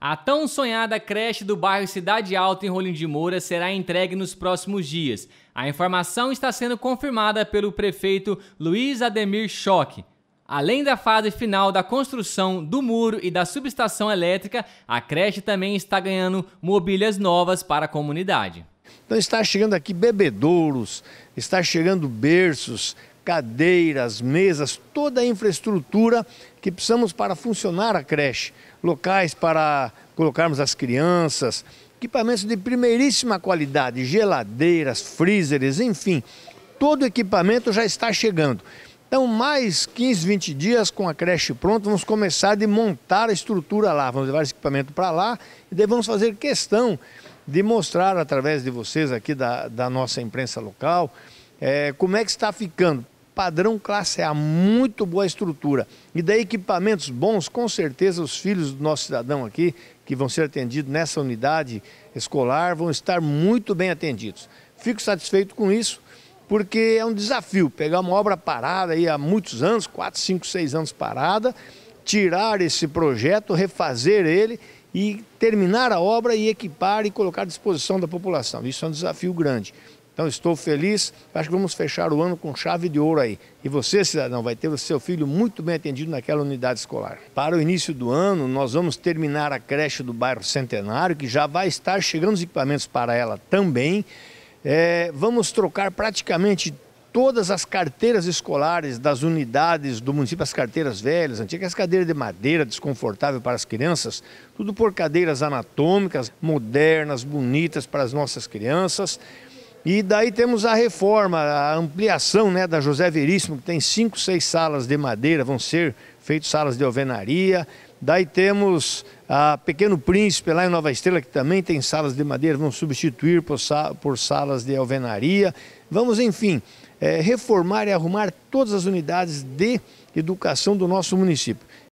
A tão sonhada creche do bairro Cidade Alta em Rolim de Moura será entregue nos próximos dias. A informação está sendo confirmada pelo prefeito Luiz Ademir Choque. Além da fase final da construção do muro e da subestação elétrica, a creche também está ganhando mobílias novas para a comunidade. Então está chegando aqui bebedouros, está chegando berços, cadeiras, mesas, toda a infraestrutura que precisamos para funcionar a creche, locais para colocarmos as crianças, equipamentos de primeiríssima qualidade, geladeiras, freezers, enfim, todo o equipamento já está chegando. Então, mais 15, 20 dias com a creche pronta, vamos começar de montar a estrutura lá, vamos levar esse equipamento para lá e daí vamos fazer questão de mostrar através de vocês aqui da, da nossa imprensa local é, como é que está ficando padrão classe A, muito boa estrutura. E daí equipamentos bons, com certeza os filhos do nosso cidadão aqui, que vão ser atendidos nessa unidade escolar, vão estar muito bem atendidos. Fico satisfeito com isso, porque é um desafio pegar uma obra parada aí há muitos anos, 4, 5, 6 anos parada, tirar esse projeto, refazer ele e terminar a obra e equipar e colocar à disposição da população. Isso é um desafio grande. Então estou feliz, acho que vamos fechar o ano com chave de ouro aí. E você, cidadão, vai ter o seu filho muito bem atendido naquela unidade escolar. Para o início do ano, nós vamos terminar a creche do bairro Centenário, que já vai estar chegando os equipamentos para ela também. É, vamos trocar praticamente todas as carteiras escolares das unidades do município, as carteiras velhas, antigas, cadeiras de madeira desconfortável para as crianças, tudo por cadeiras anatômicas, modernas, bonitas para as nossas crianças. E daí temos a reforma, a ampliação né, da José Veríssimo, que tem cinco, seis salas de madeira, vão ser feitas salas de alvenaria. Daí temos a Pequeno Príncipe, lá em Nova Estrela, que também tem salas de madeira, vão substituir por, por salas de alvenaria. Vamos, enfim, é, reformar e arrumar todas as unidades de educação do nosso município.